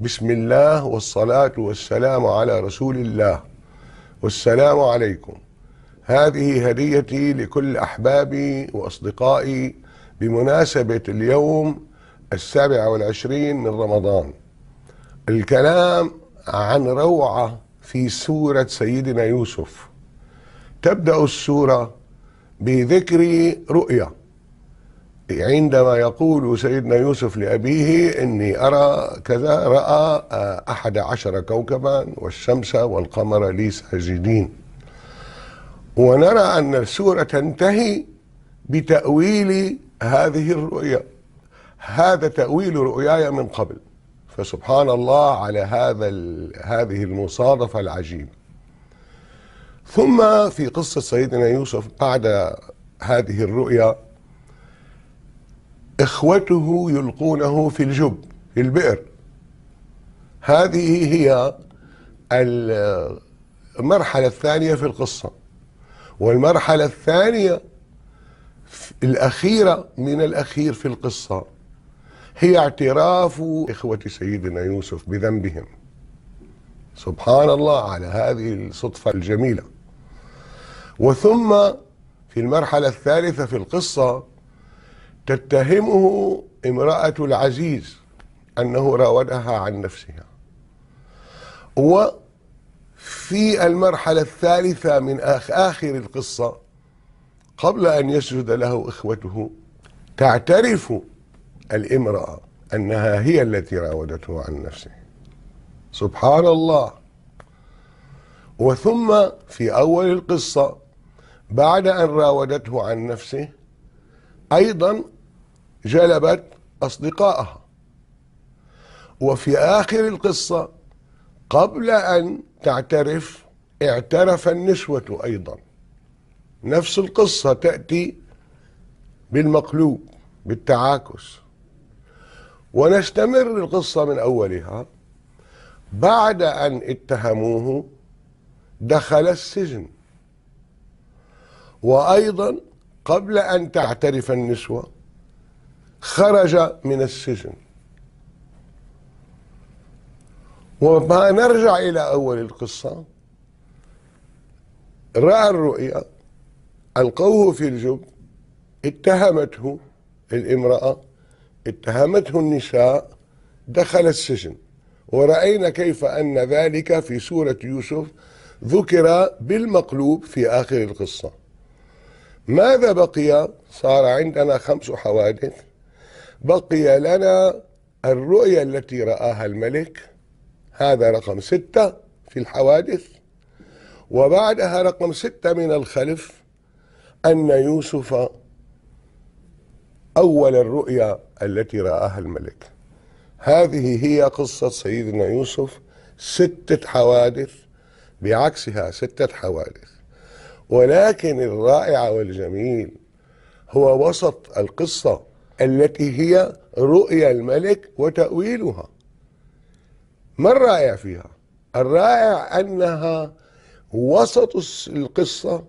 بسم الله والصلاة والسلام على رسول الله والسلام عليكم هذه هديتي لكل أحبابي وأصدقائي بمناسبة اليوم السابع والعشرين من رمضان الكلام عن روعة في سورة سيدنا يوسف تبدأ السورة بذكر رؤيا عندما يقول سيدنا يوسف لأبيه إني أرى كذا رأى آه، أحد عشر كوكبا والشمس والقمر لي ساجدين ونرى أن السورة تنتهي بتأويل هذه الرؤيا هذا تأويل رؤياي من قبل فسبحان الله على هذا هذه المصادفة العجيبة ثم في قصة سيدنا يوسف بعد هذه الرؤيا إخوته يلقونه في الجب في البئر هذه هي المرحلة الثانية في القصة والمرحلة الثانية الأخيرة من الأخير في القصة هي اعتراف إخوة سيدنا يوسف بذنبهم سبحان الله على هذه الصدفة الجميلة وثم في المرحلة الثالثة في القصة تتهمه امرأة العزيز أنه راودها عن نفسها وفي المرحلة الثالثة من آخر القصة قبل أن يسجد له إخوته تعترف الامرأة أنها هي التي راودته عن نفسه سبحان الله وثم في أول القصة بعد أن راودته عن نفسه أيضا جلبت أصدقائها وفي آخر القصة قبل أن تعترف اعترف النسوة أيضا نفس القصة تأتي بالمقلوب بالتعاكس ونستمر القصة من أولها بعد أن اتهموه دخل السجن وأيضا قبل أن تعترف النسوة خرج من السجن وما نرجع إلى أول القصة رأى الرؤيا ألقوه في الجب اتهمته الامرأة اتهمته النساء دخل السجن ورأينا كيف أن ذلك في سورة يوسف ذكر بالمقلوب في آخر القصة ماذا بقي صار عندنا خمس حوادث بقي لنا الرؤية التي رآها الملك هذا رقم ستة في الحوادث وبعدها رقم ستة من الخلف أن يوسف أول الرؤيا التي رآها الملك هذه هي قصة سيدنا يوسف ستة حوادث بعكسها ستة حوادث ولكن الرائع والجميل هو وسط القصة التي هي رؤيا الملك وتأويلها ما الرائع فيها؟ الرائع أنها وسط القصة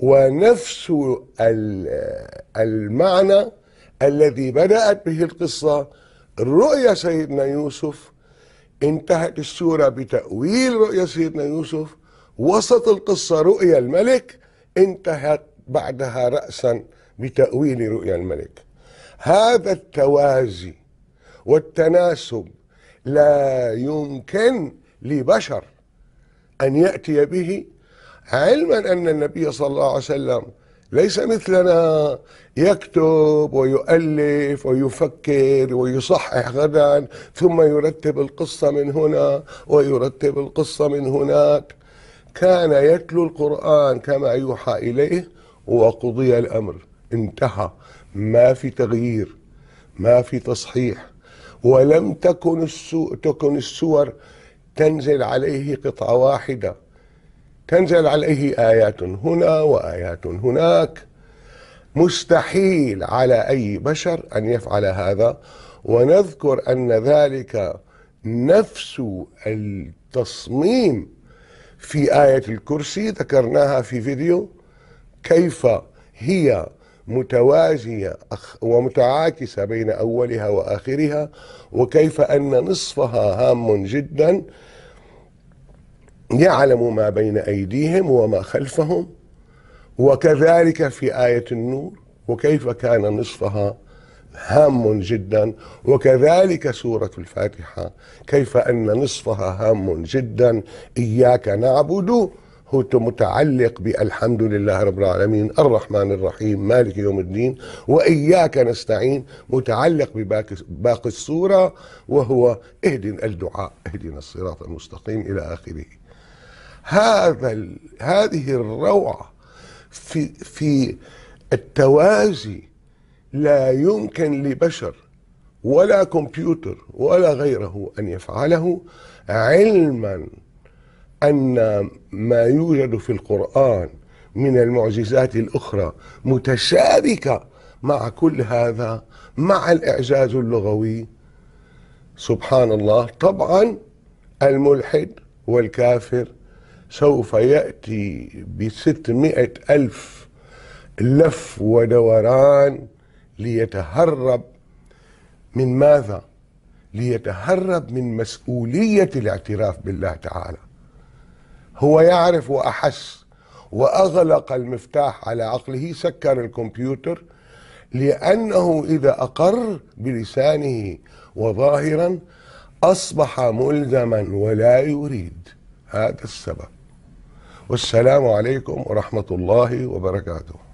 ونفس المعنى الذي بدأت به القصة رؤيا سيدنا يوسف انتهت السورة بتأويل رؤيا سيدنا يوسف وسط القصة رؤيا الملك انتهت بعدها رأسا بتأويل رؤيا الملك هذا التوازي والتناسب لا يمكن لبشر أن يأتي به علما أن النبي صلى الله عليه وسلم ليس مثلنا يكتب ويؤلف ويفكر ويصحح غدا ثم يرتب القصة من هنا ويرتب القصة من هناك كان يتلو القرآن كما يوحى إليه وقضي الأمر انتهى ما في تغيير ما في تصحيح ولم تكن تكن السور تنزل عليه قطعة واحدة تنزل عليه آيات هنا وآيات هناك مستحيل على أي بشر أن يفعل هذا ونذكر أن ذلك نفس التصميم في آية الكرسي ذكرناها في فيديو كيف هي متوازية ومتعاكسة بين أولها وآخرها وكيف أن نصفها هام جدا يعلم ما بين أيديهم وما خلفهم وكذلك في آية النور وكيف كان نصفها هام جدا وكذلك سورة الفاتحة كيف أن نصفها هام جدا إياك نعبد هو متعلق بالحمد لله رب العالمين الرحمن الرحيم مالك يوم الدين وإياك نستعين متعلق بباقي السورة وهو اهدنا الدعاء اهدنا الصراط المستقيم إلى آخره هذا هذه الروعة في في التوازي لا يمكن لبشر ولا كمبيوتر ولا غيره أن يفعله علما أن ما يوجد في القرآن من المعجزات الأخرى متشابكة مع كل هذا مع الإعجاز اللغوي سبحان الله طبعا الملحد والكافر سوف يأتي بستمائة ألف لف ودوران ليتهرب من ماذا ليتهرب من مسؤولية الاعتراف بالله تعالى هو يعرف وأحس وأغلق المفتاح على عقله سكر الكمبيوتر لأنه إذا أقر بلسانه وظاهرا أصبح ملزما ولا يريد هذا السبب والسلام عليكم ورحمة الله وبركاته